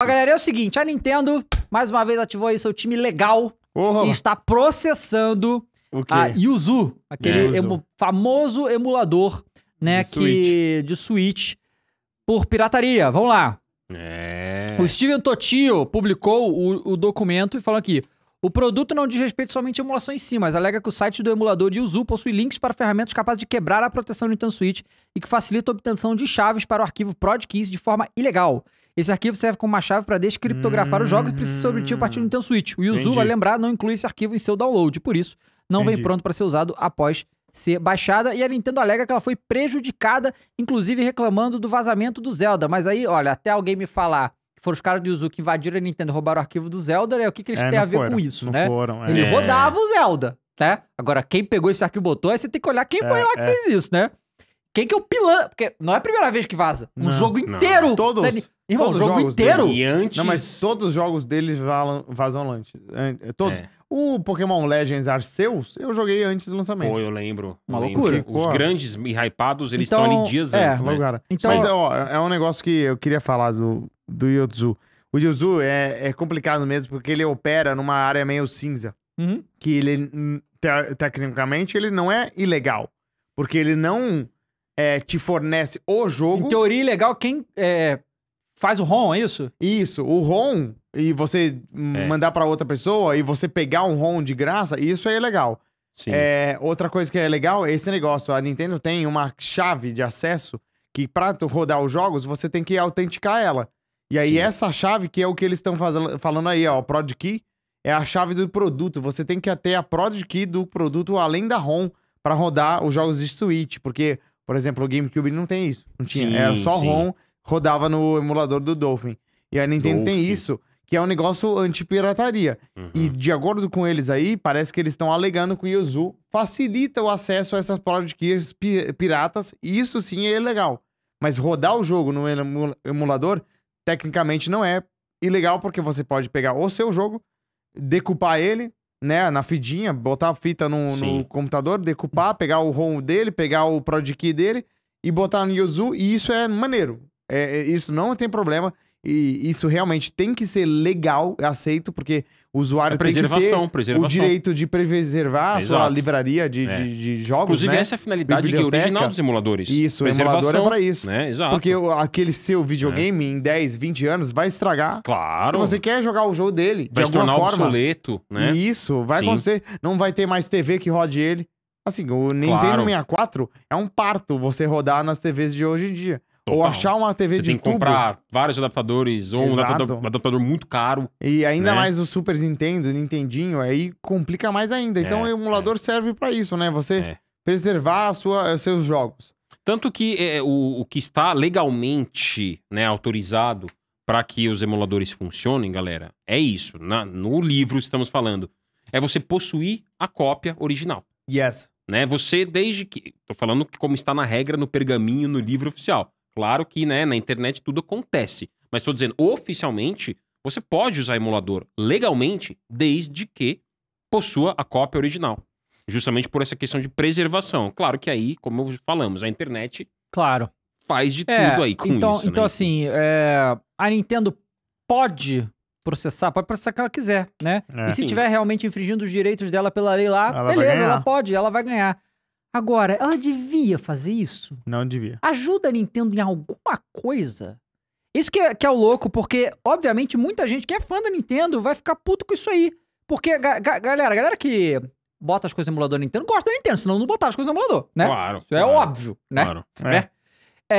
Ó, galera, é o seguinte, a Nintendo mais uma vez ativou aí seu time legal oh, e está processando o a Yuzu, aquele é. emu, famoso emulador, né, de que Switch. de Switch por pirataria. Vamos lá. É. O Steven Totio publicou o, o documento e falou aqui: o produto não diz respeito somente à emulação em si, mas alega que o site do emulador Yuzu possui links para ferramentas capazes de quebrar a proteção do Nintendo Switch e que facilita a obtenção de chaves para o arquivo PROD Keys de forma ilegal. Esse arquivo serve como uma chave para descriptografar os jogos substituir a partir do hum, Nintendo Switch. O Yuzu, vai lembrar, não inclui esse arquivo em seu download, por isso não Entendi. vem pronto para ser usado após ser baixada e a Nintendo alega que ela foi prejudicada, inclusive reclamando do vazamento do Zelda. Mas aí, olha, até alguém me falar que foram os caras do Yuzu que invadiram a Nintendo e roubaram o arquivo do Zelda, né? o que, que eles é, têm a ver foram, com isso, né? Foram, é. Ele rodava o Zelda, né? Agora, quem pegou esse arquivo e botou, aí você tem que olhar quem é, foi lá que é. fez isso, né? Quem que é o pilantra? Porque não é a primeira vez que vaza. Um não, jogo inteiro. Não. Todos. Dani... Irmão, todos o jogo inteiro. E antes... Não, mas todos os jogos deles vazam, vazam antes. É, é, todos. É. O Pokémon Legends Arceus, eu joguei antes do lançamento. Pô, eu lembro. Uma eu loucura. Lembro. Os grandes e hypados, eles então, estão ali dias é, antes, né? Então... Mas, ó, é, é um negócio que eu queria falar do, do Yotzu. O Yuzu é, é complicado mesmo, porque ele opera numa área meio cinza. Uhum. Que ele, te, tecnicamente, ele não é ilegal. Porque ele não é, te fornece o jogo. Em teoria, legal quem é, faz o ROM, é isso? Isso, o ROM, e você hum, é. mandar para outra pessoa e você pegar um ROM de graça, isso aí é legal. Sim. É, outra coisa que é legal é esse negócio. A Nintendo tem uma chave de acesso que, para rodar os jogos, você tem que autenticar ela. E aí, Sim. essa chave, que é o que eles estão falando aí, ó, o Prod Key, é a chave do produto. Você tem que ter a Prod Key do produto além da ROM para rodar os jogos de Switch, porque por exemplo, o GameCube não tem isso. Não tinha. Sim, Era só sim. ROM, rodava no emulador do Dolphin. E a Nintendo Dolphin. tem isso, que é um negócio anti-pirataria. Uhum. E de acordo com eles aí, parece que eles estão alegando que o Yuzu facilita o acesso a essas Product Keys piratas. E isso sim é ilegal. Mas rodar o jogo no emulador, tecnicamente não é ilegal, porque você pode pegar o seu jogo, decupar ele, né, na fidinha, botar a fita no, no computador, decupar, pegar o ROM dele, pegar o ProdKey dele e botar no Yuzu, e isso é maneiro. É, é, isso não tem problema. E isso realmente tem que ser legal, é aceito, porque o usuário é tem que ter preservação. o direito de preservar a sua livraria de, é. de, de, jogos. Inclusive, né? essa é a finalidade que é original dos emuladores. Isso, o emulador é para isso. Né? Exato. Porque aquele seu videogame é. em 10, 20 anos vai estragar. Claro. Você quer jogar o jogo dele. Vai de se alguma forma. obsoleto. Né? E isso, vai Sim. acontecer. Não vai ter mais TV que rode ele. Assim, o Nintendo claro. 64 é um parto você rodar nas TVs de hoje em dia. Total. Ou achar uma TV Você de tem tubo. que comprar vários adaptadores, ou um adaptador, um adaptador muito caro. E ainda né? mais o Super Nintendo, Nintendinho, aí complica mais ainda. Então é, o emulador é. serve para isso, né? Você é. preservar sua, seus jogos. Tanto que é, o, o que está legalmente né, autorizado para que os emuladores funcionem, galera, é isso. Na, no livro estamos falando. É você possuir a cópia original. Yes. Né? Você, desde que. Tô falando como está na regra, no pergaminho, no livro oficial. Claro que, né, na internet tudo acontece. Mas estou dizendo, oficialmente, você pode usar emulador legalmente, desde que possua a cópia original. Justamente por essa questão de preservação. Claro que aí, como falamos, a internet. Claro. Faz de é, tudo aí com então, isso. Então, né? assim, é, a Nintendo pode processar, pode processar o que ela quiser, né? É. E se estiver realmente infringindo os direitos dela pela lei lá, ela beleza, ela pode, ela vai ganhar. Agora, ela devia fazer isso? Não devia. Ajuda a Nintendo em alguma coisa? Isso que é, que é o louco, porque, obviamente, muita gente que é fã da Nintendo vai ficar puto com isso aí. Porque, ga ga galera, galera que bota as coisas no emulador Nintendo gosta da Nintendo, senão não botar as coisas no emulador, né? Claro. Isso é claro, é óbvio, né? Claro. Né? É.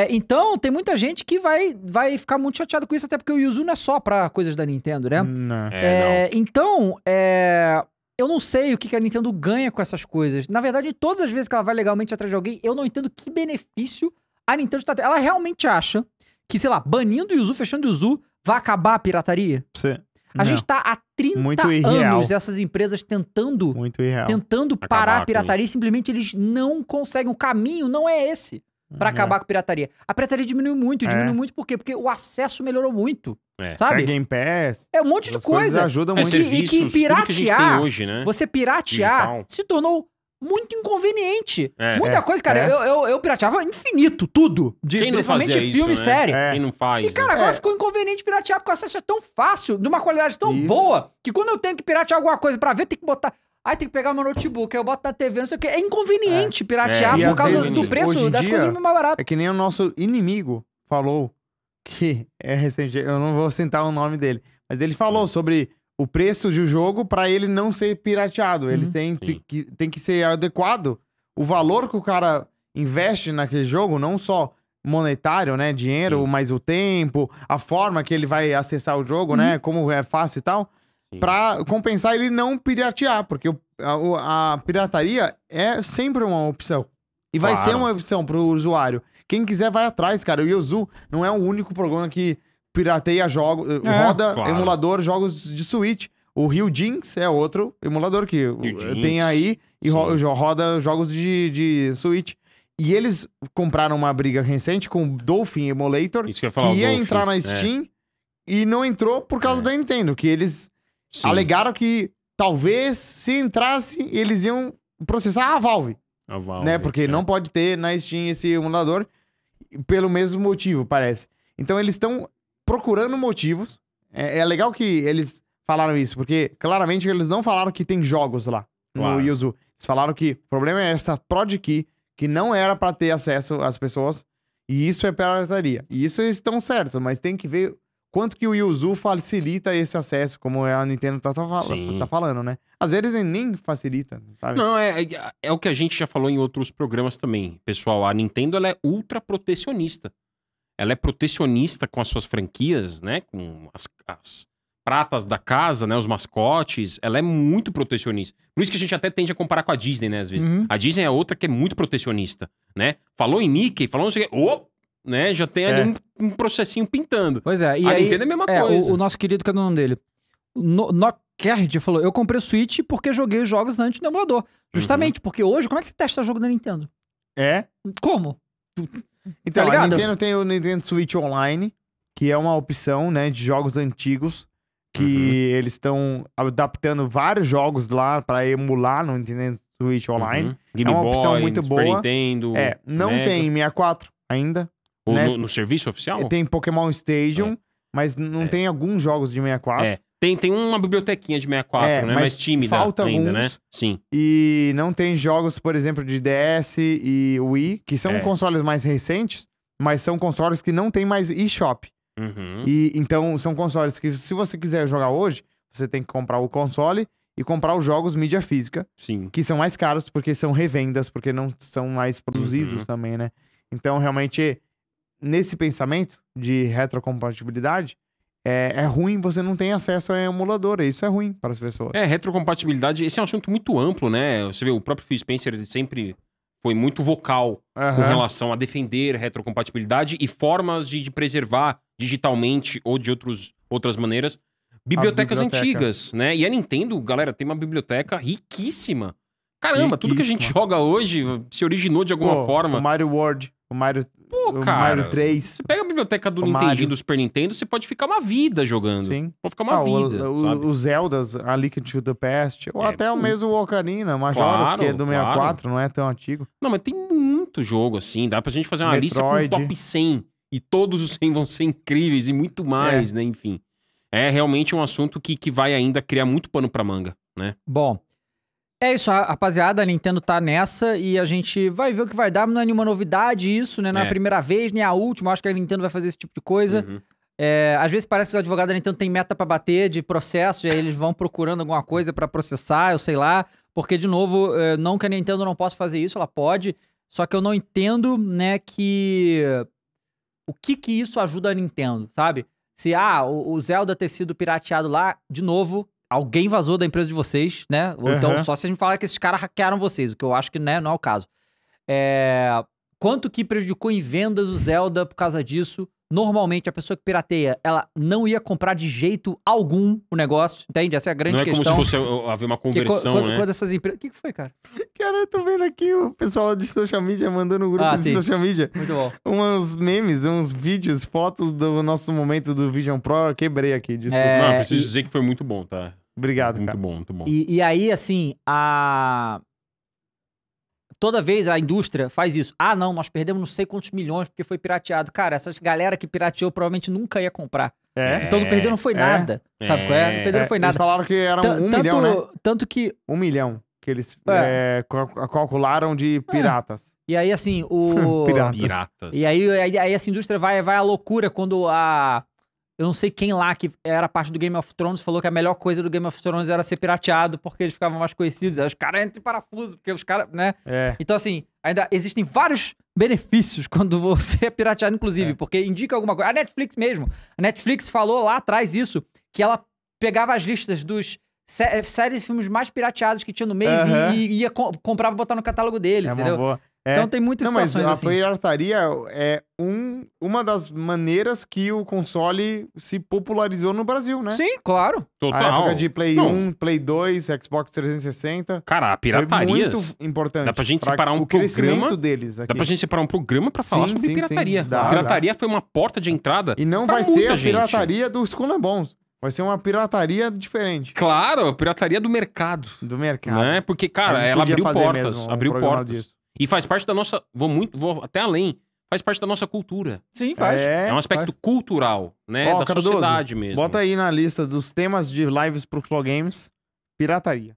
É, então, tem muita gente que vai, vai ficar muito chateado com isso, até porque o Yuzu não é só pra coisas da Nintendo, né? Não. É, é não. Então, é, eu não sei o que a Nintendo ganha com essas coisas. Na verdade, todas as vezes que ela vai legalmente atrás de alguém, eu não entendo que benefício a Nintendo está tendo. Ela realmente acha que, sei lá, banindo o Yuzu, fechando o Yuzu, vai acabar a pirataria? Sim. A não. gente está há 30 Muito anos essas empresas tentando tentando acabar parar a pirataria e simplesmente eles não conseguem. O caminho não é esse para uhum. acabar com a pirataria. A pirataria diminuiu muito, é. diminuiu muito por quê? Porque o acesso melhorou muito. É. Sabe? É Game Pass. É um monte de coisa. Ajuda muito. E, serviços, e que piratear, que hoje, né? você piratear Digital. se tornou muito inconveniente. É, Muita é, coisa, cara. É. Eu, eu, eu, pirateava infinito, tudo. De, Quem não principalmente filme e né? série. É. Quem não faz. E, cara, né? agora é. ficou inconveniente piratear, porque o acesso é tão fácil, de uma qualidade tão isso. boa, que quando eu tenho que piratear alguma coisa para ver, tem que botar. Ai, tem que pegar meu notebook, eu boto na TV, não sei o quê. É inconveniente é. piratear é. por causa vezes, do preço das dia, coisas mais baratas. É que nem o nosso inimigo falou que é recente, eu não vou citar o nome dele, mas ele falou sobre o preço de um jogo para ele não ser pirateado. Uhum. Ele tem, tem, que, tem que ser adequado. O valor que o cara investe naquele jogo, não só monetário, né? Dinheiro, mas o tempo, a forma que ele vai acessar o jogo, né, uhum. né? Como é fácil e tal para compensar ele não piratear, porque o, a, a, pirataria é sempre uma opção. E vai claro. ser uma opção para o usuário. Quem quiser vai atrás, cara. O Yuzu não é o único programa que pirateia jogos, eh, é, roda claro. emulador jogos de Switch. O Rio Jinx é outro emulador que eh, tem aí e ro roda jogos de, de Switch. E eles compraram uma briga recente com o Dolphin Emulator, Isso que, eu ia, falar, que ia entrar na é. Steam é. e não entrou por causa é. da Nintendo, que eles Sim. Alegaram que talvez se entrasse, eles iam processar a Valve. A Valve. Né? Porque é. não pode ter na Steam esse emulador pelo mesmo motivo, parece. Então eles estão procurando motivos. É, é, legal que eles falaram isso, porque claramente eles não falaram que tem jogos lá claro. no Yuzu. Eles falaram que o problema é essa prod key, que não era para ter acesso às pessoas, e isso é pirataria. E isso eles estão certos, mas tem que ver quanto que o Yuzu facilita esse acesso, como a Nintendo tá, tá, tá falando, né? Às vezes nem facilita, sabe? Não, é, é, é, o que a gente já falou em outros programas também. Pessoal, a Nintendo ela é ultra protecionista. Ela é protecionista com as suas franquias, né? Com as, as pratas da casa, né? Os mascotes. Ela é muito protecionista. Por isso que a gente até tende a comparar com a Disney, né? Às vezes. Uhum. A Disney é outra que é muito protecionista, né? Falou em Mickey, falou não sei o quê. Opa! né? Já tem ali é. um, um, processinho pintando. Pois é. E a aí, Nintendo é a mesma é, coisa. O, o, nosso querido, que é o nome dele? No, falou, eu comprei o Switch porque joguei os jogos antes no emulador. Uhum. Justamente, uhum. porque hoje, como é que você testa jogo na Nintendo? É? Como? Então, tá a Nintendo tem o Nintendo Switch Online, que é uma opção, né, de jogos antigos que uhum. eles estão adaptando vários jogos lá para emular no Nintendo Switch Online. Uhum. é uma Boy, opção muito Super boa. Nintendo, é, não Mega. tem 64 ainda, né? No, no, serviço oficial? Tem Pokémon Stadium, é. mas não é. tem alguns jogos de 64. É. Tem, tem uma bibliotequinha de 64, é, né? Mas mais tímida falta ainda, né? alguns, né? Sim. E não tem jogos, por exemplo, de DS e Wii, que são é. consoles mais recentes, mas são consoles que não tem mais eShop. Uhum. E então são consoles que, se você quiser jogar hoje, você tem que comprar o console e comprar os jogos mídia física. Sim. Que são mais caros porque são revendas, porque não são mais produzidos uhum. também, né? Então, realmente, nesse pensamento de retrocompatibilidade, é, é, ruim você não tem acesso a emulador. Isso é ruim para as pessoas. É, retrocompatibilidade, esse é um assunto muito amplo, né? Você vê, o próprio Phil Spencer sempre foi muito vocal uhum. com relação a defender retrocompatibilidade e formas de, de preservar digitalmente ou de outros, outras maneiras bibliotecas antigas, né? E a Nintendo, galera, tem uma biblioteca riquíssima. Caramba, riquíssima. tudo que a gente joga hoje se originou de alguma Pô, forma. Mario World. O Mario, Pô, o cara, Mario 3. Você pega a biblioteca do Nintendo do Super Nintendo, você pode ficar uma vida jogando. Sim. Pode ficar uma ah, vida. Os Zeldas, a Liquid to the Past, ou é, até o mesmo Ocarina, Majora's, claro, que é do 64, claro. não é tão antigo. Não, mas tem muito jogo assim. Dá pra gente fazer uma Metroid. lista com top 100. E todos os 100 vão ser incríveis e muito mais, é. né? Enfim. É realmente um assunto que, que vai ainda criar muito pano pra manga, né? Bom. É isso, rapaziada, a Nintendo tá nessa e a gente vai ver o que vai dar, mas não é nenhuma novidade isso, né? Não é, é a primeira vez, nem a última, acho que a Nintendo vai fazer esse tipo de coisa. Uhum. É, às vezes parece que os advogados da Nintendo têm meta para bater de processo e aí eles vão procurando alguma coisa para processar, eu sei lá, porque, de novo, é, não que a Nintendo não possa fazer isso, ela pode, só que eu não entendo, né, que... O que que isso ajuda a Nintendo, sabe? Se, ah, o Zelda ter sido pirateado lá, de novo, alguém vazou da empresa de vocês, né? Ou uhum. então só se a gente falar que esses caras hackearam vocês, o que eu acho que né, não é o caso. É... Quanto que prejudicou em vendas o Zelda por causa disso? normalmente a pessoa que pirateia, ela não ia comprar de jeito algum o negócio, entende? Essa é a grande questão. Não é questão. como se fosse uh, haver uma conversão, que, quando, né? Quando essas empresas... O que, que foi, cara? Cara, eu tô vendo aqui o pessoal de social media mandando no um grupo ah, de sim. social media. Muito bom. Uns memes, uns vídeos, fotos do nosso momento do Vision Pro. Eu quebrei aqui. Desculpa. É... Não, preciso e... dizer que foi muito bom, tá? Obrigado, muito cara. Muito bom, muito bom. E, e aí, assim, a... Toda vez a indústria faz isso. Ah, não, nós perdemos não sei quantos milhões porque foi pirateado. Cara, essas galera que pirateou provavelmente nunca ia comprar. É, então não perderam foi é, nada. É, sabe qual é? Não é. perderam é. foi nada. Eles falaram que era um milhão, né? Tanto que... Um milhão que eles é. calcularam de piratas. E aí, assim, o... piratas. piratas. E aí, aí, aí, essa indústria vai, vai à loucura quando a eu não sei quem lá que era parte do Game of Thrones falou que a melhor coisa do Game of Thrones era ser pirateado porque eles ficavam mais conhecidos. os caras entram em parafuso, porque os caras, né? É. Então, assim, ainda existem vários benefícios quando você é pirateado, inclusive, é. porque indica alguma coisa. A Netflix mesmo. A Netflix falou lá atrás isso, que ela pegava as listas dos sé séries e filmes mais pirateados que tinha no mês uhum. e, e, ia co comprar e botar no catálogo deles, é entendeu? Uma boa. É. Então tem muitas não, mas a assim. pirataria é um, uma das maneiras que o console se popularizou no Brasil, né? Sim, claro. Total. A época de Play não. 1, Play 2, Xbox 360. Cara, a pirataria é muito importante. Dá pra gente separar um o programa deles aqui. Dá pra gente separar um programa pra falar sim, sobre sim, pirataria. Sim, dá, a pirataria dá. foi uma porta de entrada E não vai ser a gente. pirataria dos bons Vai ser uma pirataria diferente. Claro, pirataria do mercado. Do mercado. Né? Porque, cara, ela abriu portas. um abriu portas. Disso. E faz parte da nossa. Vou muito, vou até além. Faz parte da nossa cultura. Sim, faz. É, é um aspecto faz. cultural, né? da Cardoso, sociedade mesmo. Bota aí na lista dos temas de lives pro Flow Games: pirataria.